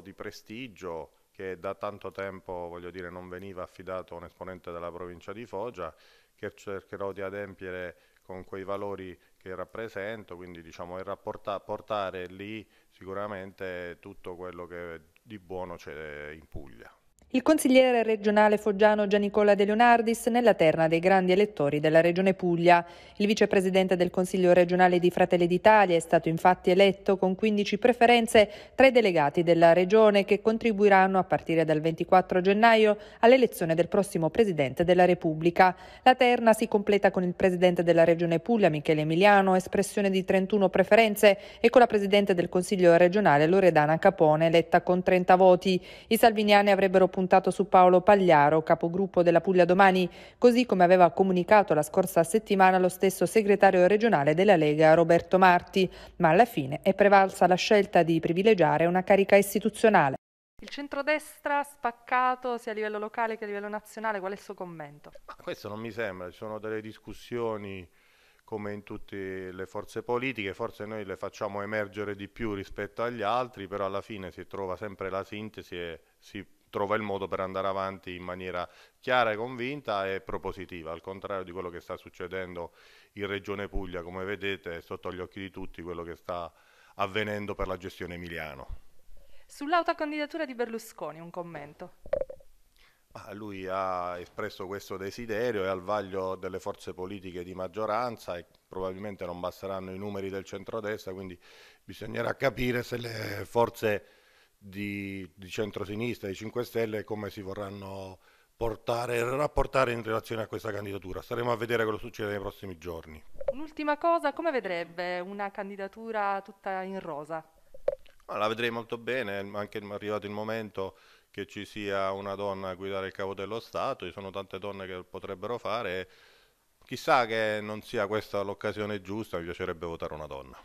di prestigio che da tanto tempo dire, non veniva affidato a un esponente della provincia di Foggia, che cercherò di adempiere con quei valori che rappresento, quindi diciamo, portare lì sicuramente tutto quello che di buono c'è in Puglia. Il consigliere regionale foggiano Gianicola De Leonardis nella terna dei grandi elettori della Regione Puglia. Il vicepresidente del Consiglio regionale di Fratelli d'Italia è stato infatti eletto con 15 preferenze tra i delegati della Regione che contribuiranno a partire dal 24 gennaio all'elezione del prossimo Presidente della Repubblica. La terna si completa con il Presidente della Regione Puglia Michele Emiliano, espressione di 31 preferenze, e con la Presidente del Consiglio regionale Loredana Capone, eletta con 30 voti. I salviniani avrebbero puntato su Paolo Pagliaro, capogruppo della Puglia Domani, così come aveva comunicato la scorsa settimana lo stesso segretario regionale della Lega Roberto Marti, ma alla fine è prevalsa la scelta di privilegiare una carica istituzionale. Il centrodestra spaccato sia a livello locale che a livello nazionale, qual è il suo commento? Ma questo non mi sembra, ci sono delle discussioni come in tutte le forze politiche, forse noi le facciamo emergere di più rispetto agli altri, però alla fine si trova sempre la sintesi e si trova il modo per andare avanti in maniera chiara e convinta e propositiva, al contrario di quello che sta succedendo in Regione Puglia, come vedete è sotto gli occhi di tutti quello che sta avvenendo per la gestione Emiliano. Sull'autocandidatura di Berlusconi un commento. lui ha espresso questo desiderio, è al vaglio delle forze politiche di maggioranza e probabilmente non basteranno i numeri del centrodestra, quindi bisognerà capire se le forze di, di centrosinistra, di 5 Stelle, come si vorranno portare, e rapportare in relazione a questa candidatura. Staremo a vedere cosa succede nei prossimi giorni. Un'ultima cosa, come vedrebbe una candidatura tutta in rosa? Ma la vedrei molto bene, anche è arrivato il momento che ci sia una donna a guidare il capo dello Stato, ci sono tante donne che potrebbero fare, chissà che non sia questa l'occasione giusta, mi piacerebbe votare una donna.